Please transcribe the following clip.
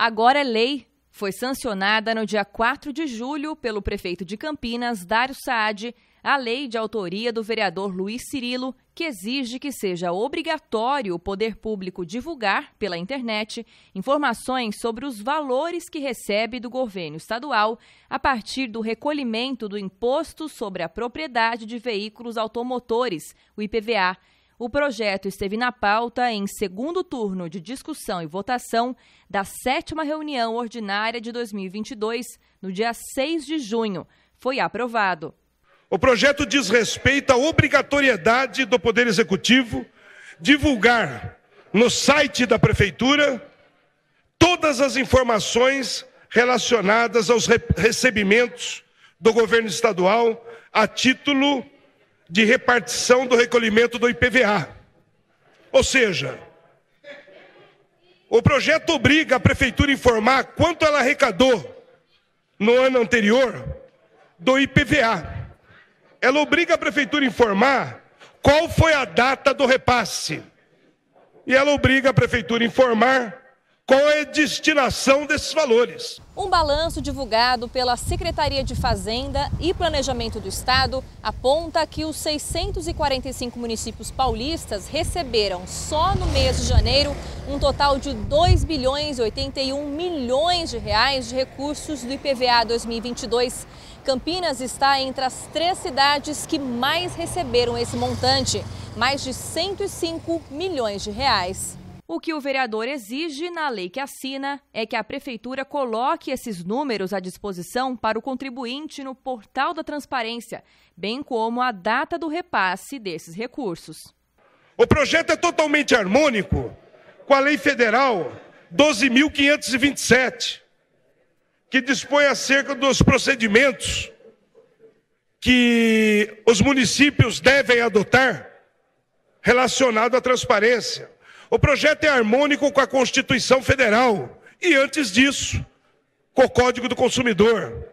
agora é lei. Foi sancionada no dia 4 de julho pelo prefeito de Campinas, Dário Saad, a lei de autoria do vereador Luiz Cirilo, que exige que seja obrigatório o poder público divulgar, pela internet, informações sobre os valores que recebe do governo estadual a partir do recolhimento do Imposto sobre a Propriedade de Veículos Automotores, o IPVA, o projeto esteve na pauta em segundo turno de discussão e votação da sétima reunião ordinária de 2022, no dia 6 de junho. Foi aprovado. O projeto diz respeito à obrigatoriedade do Poder Executivo divulgar no site da Prefeitura todas as informações relacionadas aos recebimentos do governo estadual a título de repartição do recolhimento do IPVA. Ou seja, o projeto obriga a prefeitura a informar quanto ela arrecadou no ano anterior do IPVA. Ela obriga a prefeitura a informar qual foi a data do repasse. E ela obriga a prefeitura a informar qual é a destinação desses valores. Um balanço divulgado pela Secretaria de Fazenda e Planejamento do Estado aponta que os 645 municípios paulistas receberam só no mês de janeiro um total de 2 bilhões e 81 milhões de reais de recursos do IPVA 2022. Campinas está entre as três cidades que mais receberam esse montante, mais de 105 milhões de reais. O que o vereador exige na lei que assina é que a prefeitura coloque esses números à disposição para o contribuinte no portal da transparência, bem como a data do repasse desses recursos. O projeto é totalmente harmônico com a lei federal 12.527, que dispõe acerca dos procedimentos que os municípios devem adotar relacionado à transparência. O projeto é harmônico com a Constituição Federal e, antes disso, com o Código do Consumidor.